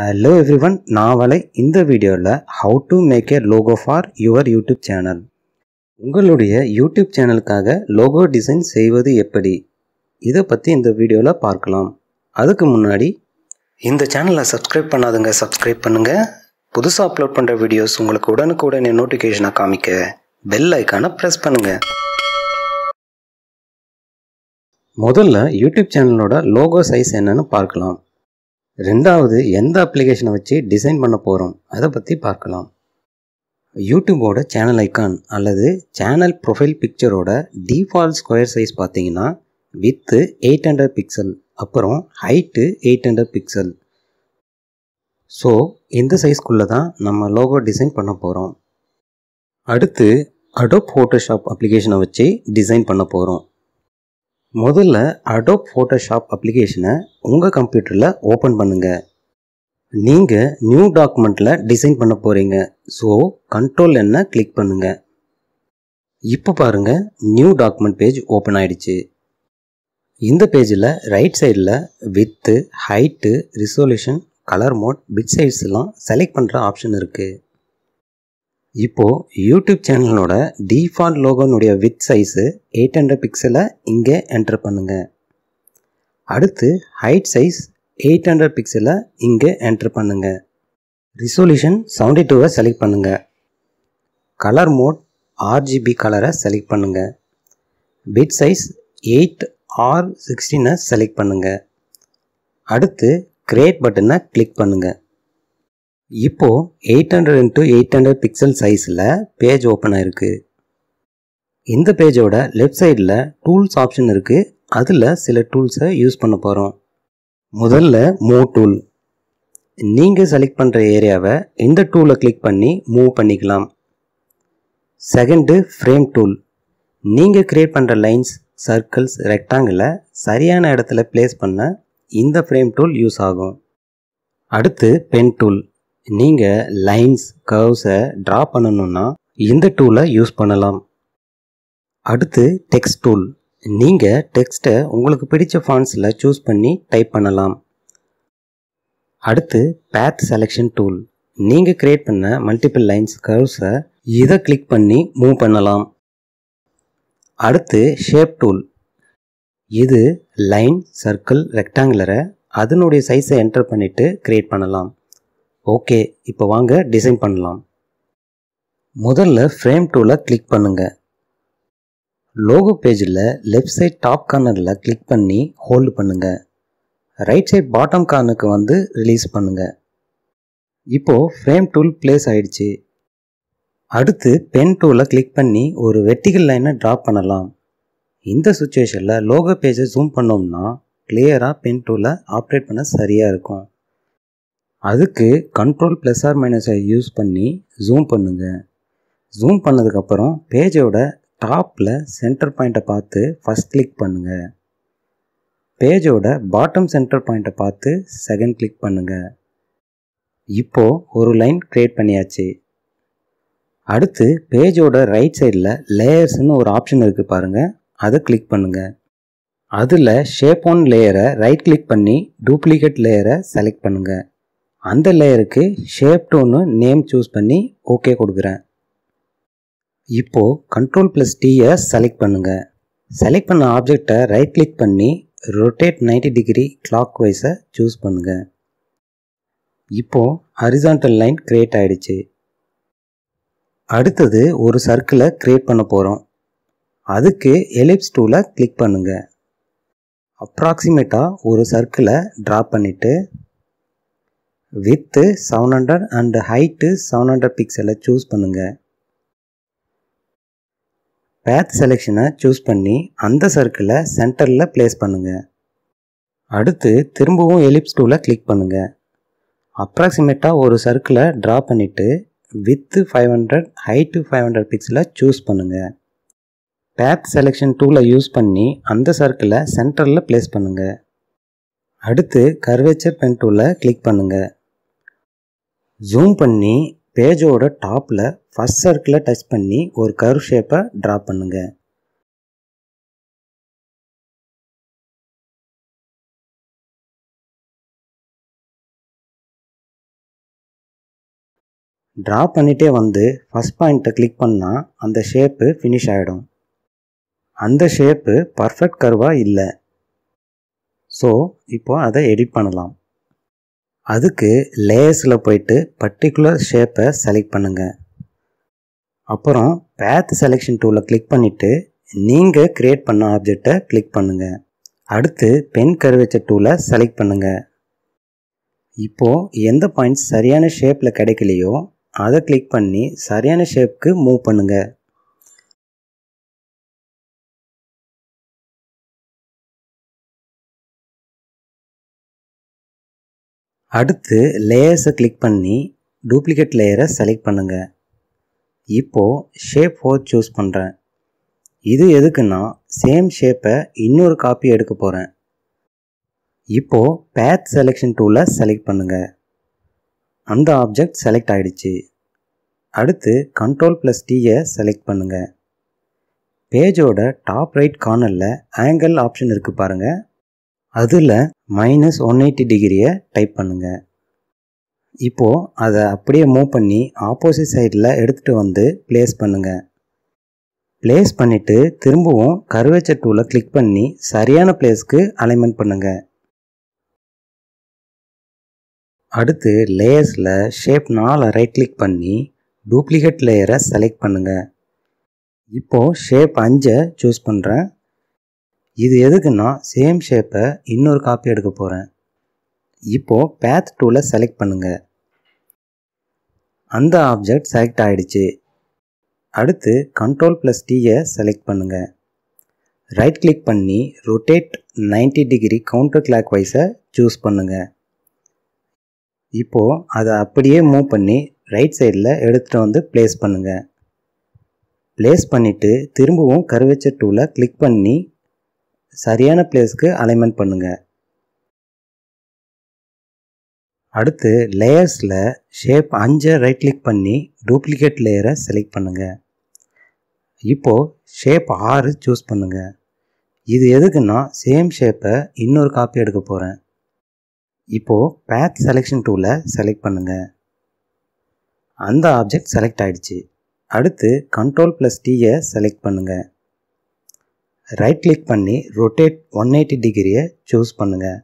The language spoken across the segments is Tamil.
ஹலோ எவ்ரி ஒன் நாவலை இந்த வீடியோவில் how to make a logo for your YouTube channel உங்களுடைய யூடியூப் சேனலுக்காக லோகோ டிசைன் செய்வது எப்படி இதை பற்றி இந்த வீடியோவில் பார்க்கலாம் அதுக்கு முன்னாடி இந்த சேனலை சப்ஸ்கிரைப் பண்ணாதுங்க சப்ஸ்கிரைப் பண்ணுங்கள் புதுசாக அப்லோட் பண்ணுற வீடியோஸ் உங்களுக்கு உடனுக்குடனே நோட்டிஃபிகேஷனாக காமிக்க பெல் ஐக்கானை ப்ரெஸ் பண்ணுங்கள் முதல்ல யூடியூப் சேனலோட லோகோ சைஸ் என்னன்னு பார்க்கலாம் ரெண்டாவது எந்த அப்ளிகேஷனை வச்சு டிசைன் பண்ண போகிறோம் அதை பற்றி பார்க்கலாம் யூடியூபோட சேனல் ஐக்கான் அல்லது சேனல் ப்ரொஃபைல் பிக்சரோட டிஃபால்ட் ஸ்கொயர் சைஸ் பார்த்தீங்கன்னா வித்து எயிட் ஹண்ட்ரட் பிக்சல் அப்புறம் height eight hundred pixel so இந்த சைஸ்க்குள்ளே தான் நம்ம லோகோ டிசைன் பண்ண போகிறோம் அடுத்து அடோப் ஃபோட்டோஷாப் அப்ளிகேஷனை வச்சு டிசைன் பண்ண போகிறோம் முதல்ல அடோப் ஃபோட்டோஷாப் அப்ளிகேஷனை உங்கள் கம்ப்யூட்டரில் ஓப்பன் பண்ணுங்கள் நீங்கள் நியூ டாக்குமெண்ட்டில் டிசைன் பண்ண போகிறீங்க ஸோ கண்ட்ரோல் என்ன கிளிக் பண்ணுங்கள் இப்போ பாருங்கள் நியூ டாக்குமெண்ட் பேஜ் ஓப்பன் ஆயிடுச்சு இந்த பேஜில் ரைட் சைடில் width height resolution colour mode bit சைஸ்லாம் செலக்ட் பண்ணுற ஆப்ஷன் இருக்குது இப்போது யூடியூப் சேனலோட டிஃபால்ட் லோகோனுடைய வித் சைஸு எயிட் ஹண்ட்ரட் பிக்சலை இங்கே என்ட்ரு பண்ணுங்கள் அடுத்து ஹைட் சைஸ் எயிட் ஹண்ட்ரட் பிக்சலை இங்கே என்ட்ரு பண்ணுங்கள் ரிசொல்யூஷன் செவன்டி டூவை செலக்ட் பண்ணுங்கள் கலர் மோட் ஆர்ஜிபி கலரை செலக்ட் பண்ணுங்கள் பிட் சைஸ் எயிட் ஆர் சிக்ஸ்டீனை செலக்ட் பண்ணுங்கள் அடுத்து கிரியேட் பட்டனை கிளிக் பண்ணுங்கள் இப்போது eight hundred into eight hundred pixel சைஸில் பேஜ் ஓப்பன் ஆயிருக்கு இந்த பேஜோட லெஃப்ட் சைடில் டூல்ஸ் ஆப்ஷன் இருக்குது அதில் சில டூல்ஸை யூஸ் பண்ண போகிறோம் முதல்ல மூவ் டூல் நீங்கள் செலக்ட் பண்ணுற ஏரியாவை இந்த டூலை கிளிக் பண்ணி மூவ் பண்ணிக்கலாம் செகண்டு ஃப்ரேம் டூல் நீங்கள் க்ரியேட் பண்ணுற லைன்ஸ் சர்க்கிள்ஸ் ரெக்டாங்கிளை சரியான இடத்துல பிளேஸ் பண்ண இந்த ஃப்ரேம் டூல் யூஸ் ஆகும் அடுத்து பென் டூல் நீங்கள் லைன்ஸ் கர்வ்ஸை ட்ரா பண்ணணுன்னா இந்த டூலை யூஸ் பண்ணலாம் அடுத்து டெக்ஸ்ட் டூல் நீங்கள் டெக்ஸ்ட்டை உங்களுக்கு பிடிச்ச ஃபான்ஸில் சூஸ் பண்ணி டைப் பண்ணலாம் அடுத்து பேத் செலெக்ஷன் டூல் நீங்கள் க்ரியேட் பண்ண மல்டிபிள் லைன்ஸ் கர்வ்ஸை இதை கிளிக் பண்ணி மூவ் பண்ணலாம் அடுத்து ஷேப் டூல் இது லைன் சர்க்கிள் ரெக்டாங்குலரை அதனுடைய சைஸை என்டர் பண்ணிவிட்டு க்ரியேட் பண்ணலாம் ஓகே இப்போ வாங்க டிசைன் பண்ணலாம் முதல்ல ஃப்ரேம் டூவில் கிளிக் பண்ணுங்கள் லோகோ பேஜில் லெஃப்ட் சைட் டாப் கார்னரில் கிளிக் பண்ணி ஹோல்டு பண்ணுங்கள் ரைட் சைட் பாட்டம் கார்னுக்கு வந்து ரிலீஸ் பண்ணுங்கள் இப்போது ஃப்ரேம் டூல் பிளேஸ் ஆயிடுச்சு அடுத்து பென் டூவில் கிளிக் பண்ணி ஒரு வெர்டிகல் லைனை ட்ரா பண்ணலாம் இந்த சுச்சுவேஷனில் லோகோ பேஜை ஜூம் பண்ணோம்னா கிளியராக பென் டூவில் ஆப்ரேட் பண்ண சரியாக இருக்கும் அதுக்கு கண்ட்ரோல் ப்ளஸ் ஆர் மைனஸை யூஸ் பண்ணி ஜூம் பண்ணுங்கள் ஜூம் பண்ணதுக்கப்புறம் பேஜோட டாப்பில் சென்டர் பாயிண்ட்டை பார்த்து ஃபஸ்ட் கிளிக் பண்ணுங்கள் பேஜோட பாட்டம் சென்டர் பாயிண்ட்டை பார்த்து செகண்ட் கிளிக் பண்ணுங்கள் இப்போது ஒரு லைன் க்ரியேட் பண்ணியாச்சு அடுத்து பேஜோட ரைட் சைடில் லேயர்ஸ்னு ஒரு ஆப்ஷன் இருக்குது பாருங்கள் அதை கிளிக் பண்ணுங்கள் அதில் ஷேப் ஒன் லேயரை ரைட் கிளிக் பண்ணி டூப்ளிகேட் லேயரை செலக்ட் பண்ணுங்கள் அந்த லேயருக்கு ஷேப் டோன்னு நேம் சூஸ் பண்ணி ஓகே கொடுக்குறேன் இப்போது கண்ட்ரோல் ப்ளஸ் டீயை செலக்ட் பண்ணுங்கள் செலக்ட் பண்ண ஆப்ஜெக்டை ரைட் கிளிக் பண்ணி ரொட்டேட் நைன்டி டிகிரி கிளாக் வைஸை சூஸ் பண்ணுங்கள் இப்போது ஹரிசான்டல் லைன் க்ரியேட் ஆகிடுச்சு அடுத்தது ஒரு சர்க்கிளை க்ரியேட் பண்ண போகிறோம் அதுக்கு எலிப்ஸ் டூவில் கிளிக் பண்ணுங்கள் அப்ராக்சிமேட்டாக ஒரு சர்க்கிளை ட்ரா பண்ணிவிட்டு width seven hundred and height seven hundred பிக்சலை சூஸ் பண்ணுங்கள் பேத் செலெக்ஷனை சூஸ் பண்ணி அந்த சர்க்கிளை சென்டரில் ப்ளேஸ் பண்ணுங்கள் அடுத்து திரும்பவும் எலிப்ஸ் டூவில் கிளிக் பண்ணுங்கள் அப்ராக்சிமேட்டாக ஒரு சர்க்கிளை ட்ரா பண்ணிவிட்டு width five hundred height five hundred பிக்சலை சூஸ் பண்ணுங்கள் பேத் செலெக்ஷன் டூவில் யூஸ் பண்ணி அந்த சர்க்கிளை சென்டரில் ப்ளேஸ் பண்ணுங்கள் அடுத்து கர்வேச்சர் பென் டூவில் கிளிக் பண்ணுங்கள் ஜூம் பண்ணி பேஜோட டாப்பில் ஃபஸ்ட் சர்க்கிளை டச் பண்ணி ஒரு கர்வ் ஷேப்பை ட்ரா பண்ணுங்கள் ட்ரா பண்ணிகிட்டே வந்து ஃபஸ்ட் பாயிண்ட்டை கிளிக் பண்ணால் அந்த ஷேப்பு ஃபினிஷ் ஆகிடும் அந்த ஷேப்பு பர்ஃபெக்ட் கர்வாக இல்லை ஸோ இப்போ அதை எடிட் பண்ணலாம் அதுக்கு லேயர்ஸில் போயிட்டு பர்டிகுலர் ஷேப்பை செலக்ட் பண்ணுங்கள் அப்புறம் பேத் செலெக்ஷன் டூவில் கிளிக் பண்ணிவிட்டு நீங்கள் க்ரியேட் பண்ண ஆப்ஜெக்டை கிளிக் பண்ணுங்கள் அடுத்து பென் கருவச்ச டூவில் செலக்ட் பண்ணுங்கள் இப்போது எந்த பாயிண்ட்ஸ் சரியான ஷேப்பில் கிடைக்கலையோ அதை கிளிக் பண்ணி சரியான ஷேப்புக்கு மூவ் பண்ணுங்கள் அடுத்து லேயர்ஸை கிளிக் பண்ணி டூப்ளிகேட் லேயரை செலக்ட் பண்ணுங்கள் இப்போது ஷேப் ஃபோர் சூஸ் பண்ணுறேன் இது எதுக்குன்னா சேம் ஷேப்பை இன்னொரு காப்பி எடுக்க போகிறேன் இப்போது பேத் செலெக்ஷன் டூலை செலக்ட் பண்ணுங்கள் அந்த ஆப்ஜெக்ட் செலக்ட் ஆகிடுச்சு அடுத்து கண்ட்ரோல் ப்ளஸ் டீயை செலக்ட் பண்ணுங்கள் பேஜோட டாப் ரைட் கார்னரில் ஆங்கிள் ஆப்ஷன் இருக்குது பாருங்கள் அதில் மைனஸ் ஒன் எயிட்டி டிகிரியை டைப் பண்ணுங்கள் இப்போது அதை அப்படியே மூவ் பண்ணி ஆப்போசிட் சைடில் எடுத்துகிட்டு வந்து ப்ளேஸ் பண்ணுங்கள் ப்ளேஸ் பண்ணிவிட்டு திரும்பவும் கருவேச்ச டூவில் கிளிக் பண்ணி சரியான பிளேஸ்க்கு அலைன்மெண்ட் பண்ணுங்கள் அடுத்து லேயர்ஸில் ஷேப் நாலு ரைட் கிளிக் பண்ணி டூப்ளிகேட் லேயரை செலக்ட் பண்ணுங்கள் இப்போது ஷேப் அஞ்சை சூஸ் பண்ணுறேன் இது எதுக்குன்னா சேம் ஷேப்பை இன்னொரு காப்பி எடுக்க போகிறேன் இப்போது பேத் டூவில் செலக்ட் பண்ணுங்கள் அந்த ஆப்ஜெக்ட் செலக்ட் ஆகிடுச்சு அடுத்து கண்ட்ரோல் ப்ளஸ் டீயை செலக்ட் பண்ணுங்கள் ரைட் கிளிக் பண்ணி rotate ninety degree counter clock வைஸை சூஸ் பண்ணுங்கள் இப்போது அதை அப்படியே மூவ் பண்ணி ரைட் சைடில் எடுத்துகிட்டு வந்து ப்ளேஸ் பண்ணுங்கள் ப்ளேஸ் பண்ணிவிட்டு திரும்பவும் கருவேச்சர் டூவில் கிளிக் பண்ணி சரியான பிளேஸ்க்கு அலைன்மெண்ட் பண்ணுங்கள் அடுத்து லேயர்ஸில் ஷேப் அஞ்சை ரைட் கிளிக் பண்ணி டூப்ளிகேட் லேயரை செலக்ட் பண்ணுங்கள் இப்போது ஷேப் ஆறு சூஸ் பண்ணுங்கள் இது எதுக்குன்னா சேம் ஷேப்பை இன்னொரு காப்பி எடுக்க போகிறேன் இப்போது பேத் செலெக்ஷன் டூவில் செலக்ட் பண்ணுங்கள் அந்த ஆப்ஜெக்ட் செலக்ட் ஆகிடுச்சு அடுத்து கண்ட்ரோல் ப்ளஸ் டீயை செலக்ட் பண்ணுங்கள் ரைட் கிளிக் பண்ணி ரொட்டேட் ஒன் எயிட்டி டிகிரியை சூஸ் பண்ணுங்கள்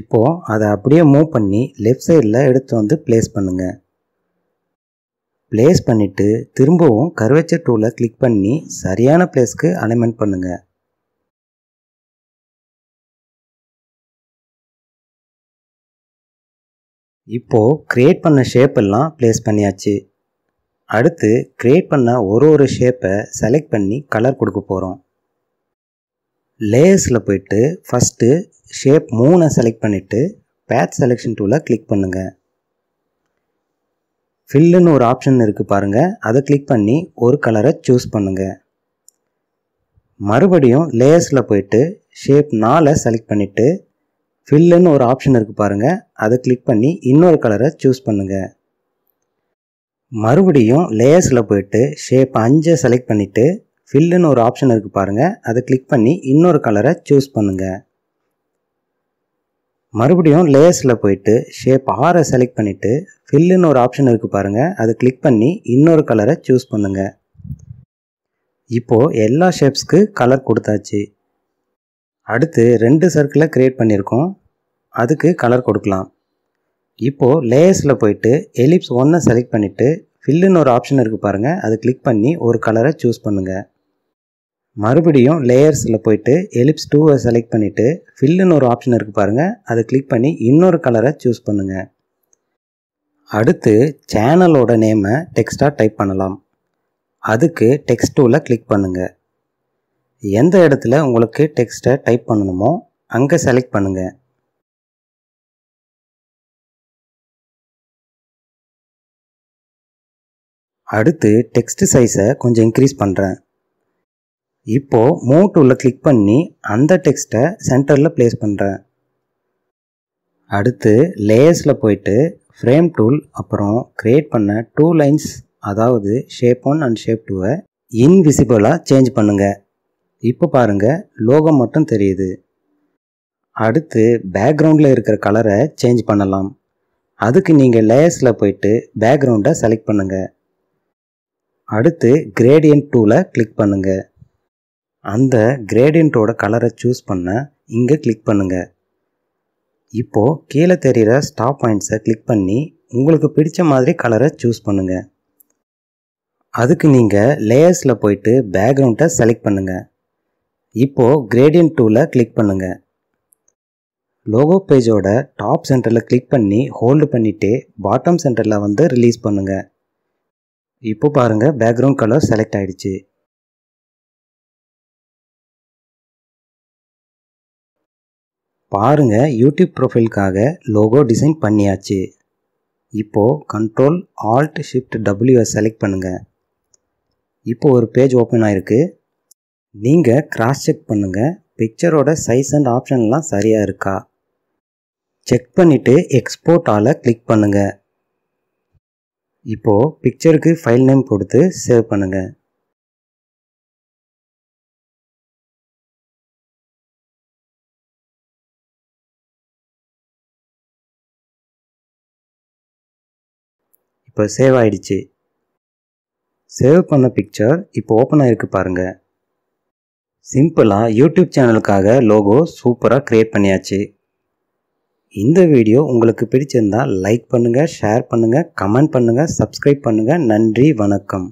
இப்போது அதை அப்படியே மூவ் பண்ணி லெஃப்ட் சைடில் எடுத்து வந்து ப்ளேஸ் பண்ணுங்கள் ப்ளேஸ் பண்ணிவிட்டு திரும்பவும் கர்வேச்சர் டூவில் கிளிக் பண்ணி சரியான பிளேஸ்க்கு அலைன்மெண்ட் பண்ணுங்கள் இப்போது க்ரியேட் பண்ண ஷேப் எல்லாம் ப்ளேஸ் பண்ணியாச்சு அடுத்து கிரியேட் பண்ண ஒரு ஒரு ஷேப்பை செலக்ட் பண்ணி கலர் கொடுக்க போகிறோம் லேயர்ஸில் போயிட்டு ஃபஸ்ட்டு ஷேப் மூணை செலக்ட் பண்ணிவிட்டு பேட் செலெக்ஷன் டூவில் கிளிக் பண்ணுங்கள் ஃபில்லுன்னு ஒரு ஆப்ஷன் இருக்குது பாருங்கள் அதை கிளிக் பண்ணி ஒரு கலரை சூஸ் பண்ணுங்கள் மறுபடியும் லேயர்ஸில் போயிட்டு ஷேப் நாலை செலக்ட் பண்ணிவிட்டு ஃபில்லுன்னு ஒரு ஆப்ஷன் இருக்குது பாருங்கள் அதை கிளிக் பண்ணி இன்னொரு கலரை சூஸ் பண்ணுங்கள் மறுபடியும் லேயர்ஸில் போயிட்டு ஷேப் அஞ்சை செலக்ட் பண்ணிவிட்டு ஃபில்லுன்னு ஒரு ஆப்ஷன் இருக்குது பாருங்கள் அதை கிளிக் பண்ணி இன்னொரு கலரை சூஸ் பண்ணுங்கள் மறுபடியும் லேயர்ஸில் போயிட்டு ஷேப் ஆரை செலக்ட் பண்ணிவிட்டு ஃபில்லுன்னு ஒரு ஆப்ஷன் இருக்குது பாருங்கள் அதை கிளிக் பண்ணி இன்னொரு கலரை சூஸ் பண்ணுங்கள் இப்போது எல்லா ஷேப்ஸ்க்கு கலர் கொடுத்தாச்சு அடுத்து ரெண்டு சர்க்கிளை க்ரியேட் பண்ணியிருக்கோம் அதுக்கு கலர் கொடுக்கலாம் இப்போது லேயர்ஸில் போயிட்டு எலிப்ஸ் ஒன்றை செலக்ட் பண்ணிவிட்டு ஃபில்லுன்னு ஒரு ஆப்ஷன் இருக்குது பாருங்கள் அது கிளிக் பண்ணி ஒரு கலரை சூஸ் பண்ணுங்கள் மறுபடியும் லேயர்ஸில் போயிட்டு எலிப்ஸ் டூவை செலக்ட் பண்ணிவிட்டு ஃபில்லுன்னு ஒரு ஆப்ஷன் இருக்குது பாருங்கள் அதை கிளிக் பண்ணி இன்னொரு கலரை சூஸ் பண்ணுங்கள் அடுத்து சேனலோட நேமை டெக்ஸ்ட்டாக டைப் பண்ணலாம் அதுக்கு டெக்ஸ்ட் டூவில் கிளிக் பண்ணுங்கள் எந்த இடத்துல உங்களுக்கு டெக்ஸ்ட்டை டைப் பண்ணணுமோ அங்கே செலக்ட் பண்ணுங்கள் அடுத்து டெக்ஸ்ட் சைஸை கொஞ்சம் இன்க்ரீஸ் பண்ணுறேன் இப்போது மூவ் டூலில் கிளிக் பண்ணி அந்த டெக்ஸ்ட்டை சென்டரில் ப்ளேஸ் பண்ணுறேன் அடுத்து லேயர்ஸில் போயிட்டு ஃப்ரேம் டூல் அப்புறம் க்ரியேட் பண்ண டூ லைன்ஸ் அதாவது ஷேப் ஒன் அண்ட் ஷேப் டூவை இன்விசிபிளாக சேஞ்ச் பண்ணுங்கள் இப்போ பாருங்கள் லோகோ மட்டும் தெரியுது அடுத்து பேக்ரவுண்டில் இருக்கிற கலரை சேஞ்ச் பண்ணலாம் அதுக்கு நீங்கள் லேயர்ஸில் போயிட்டு பேக்ரவுண்டை செலக்ட் பண்ணுங்கள் அடுத்து கிரேடியன்ட் டூவில் கிளிக் பண்ணுங்கள் அந்த கிரேடியண்ட்டோட கலரை சூஸ் பண்ண இங்கே கிளிக் பண்ணுங்கள் இப்போது கீழே தெரிகிற ஸ்டாப் பாயிண்ட்ஸை கிளிக் பண்ணி உங்களுக்கு பிடிச்ச மாதிரி கலரை சூஸ் பண்ணுங்கள் அதுக்கு நீங்கள் லேயர்ஸில் போயிட்டு பேக்ரவுண்டை செலக்ட் பண்ணுங்கள் இப்போது கிரேடியன்ட் டூவில் கிளிக் பண்ணுங்கள் லோகோ பேஜோட டாப் சென்டரில் கிளிக் பண்ணி ஹோல்டு பண்ணிவிட்டு பாட்டம் சென்டரில் வந்து ரிலீஸ் பண்ணுங்கள் இப்போ பாருங்கள் பேக்ரவுண்ட் கலர் செலக்ட் ஆகிடுச்சு பாருங்கள் யூடியூப் ப்ரொஃபைலுக்காக லோகோ டிசைன் பண்ணியாச்சு இப்போது control alt shift W select பண்ணுங்கள் இப்போ ஒரு பேஜ் ஓப்பன் ஆகிருக்கு நீங்கள் கிராஸ் செக் பண்ணுங்கள் பிக்சரோட சைஸ் அண்ட் ஆப்ஷன்லாம் சரியாக இருக்கா செக் பண்ணிவிட்டு எக்ஸ்போர்ட் ஆலை கிளிக் பண்ணுங்கள் இப்போது பிக்சருக்கு ஃபைல் நேம் கொடுத்து சேவ் பண்ணுங்கள் இப்போ சேவ் ஆயிடுச்சு சேவ் பண்ண பிக்சர் இப்போ ஓப்பன் ஆகிருக்கு பாருங்கள் சிம்பிளாக யூடியூப் சேனலுக்காக லோகோ சூப்பராக க்ரியேட் பண்ணியாச்சு இந்த வீடியோ உங்களுக்கு பிடிச்சிருந்தால் லைக் பண்ணுங்கள் ஷேர் பண்ணுங்கள் கமெண்ட் பண்ணுங்கள் சப்ஸ்கிரைப் பண்ணுங்கள் நன்றி வணக்கம்